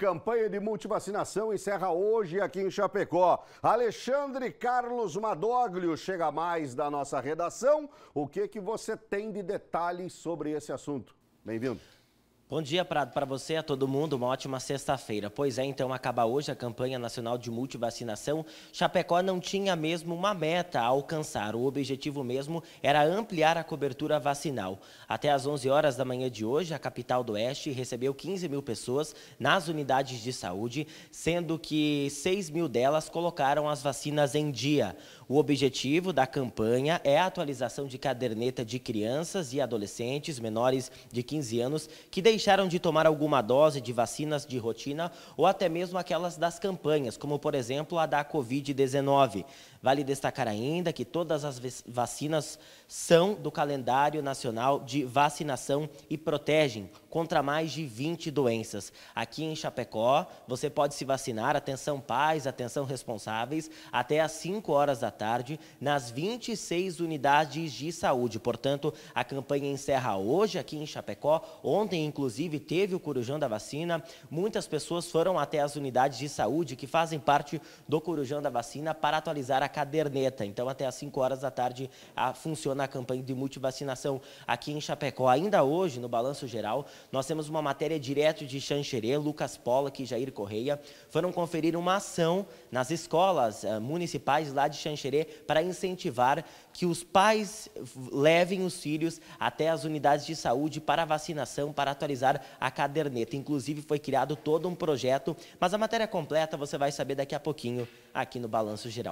Campanha de multivacinação encerra hoje aqui em Chapecó. Alexandre Carlos Madoglio chega mais da nossa redação. O que que você tem de detalhes sobre esse assunto? Bem-vindo. Bom dia para você, a todo mundo, uma ótima sexta-feira. Pois é, então acaba hoje a campanha nacional de multivacinação. Chapecó não tinha mesmo uma meta a alcançar. O objetivo mesmo era ampliar a cobertura vacinal. Até às 11 horas da manhã de hoje, a capital do Oeste recebeu 15 mil pessoas nas unidades de saúde, sendo que 6 mil delas colocaram as vacinas em dia. O objetivo da campanha é a atualização de caderneta de crianças e adolescentes menores de 15 anos que deixaram deixaram de tomar alguma dose de vacinas de rotina ou até mesmo aquelas das campanhas, como por exemplo a da Covid-19. Vale destacar ainda que todas as vacinas são do calendário nacional de vacinação e protegem contra mais de 20 doenças. Aqui em Chapecó, você pode se vacinar, atenção pais, atenção responsáveis, até às 5 horas da tarde nas 26 unidades de saúde. Portanto, a campanha encerra hoje aqui em Chapecó. Ontem, inclusive, inclusive, teve o Corujão da vacina. Muitas pessoas foram até as unidades de saúde que fazem parte do Corujão da vacina para atualizar a caderneta. Então, até às 5 horas da tarde, a, funciona a campanha de multivacinação aqui em Chapecó. Ainda hoje, no Balanço Geral, nós temos uma matéria direto de Xanxerê, Lucas Pollack e Jair Correia foram conferir uma ação nas escolas eh, municipais lá de Xanxerê para incentivar que os pais levem os filhos até as unidades de saúde para vacinação, para atualizar a caderneta. Inclusive, foi criado todo um projeto, mas a matéria completa você vai saber daqui a pouquinho aqui no Balanço Geral.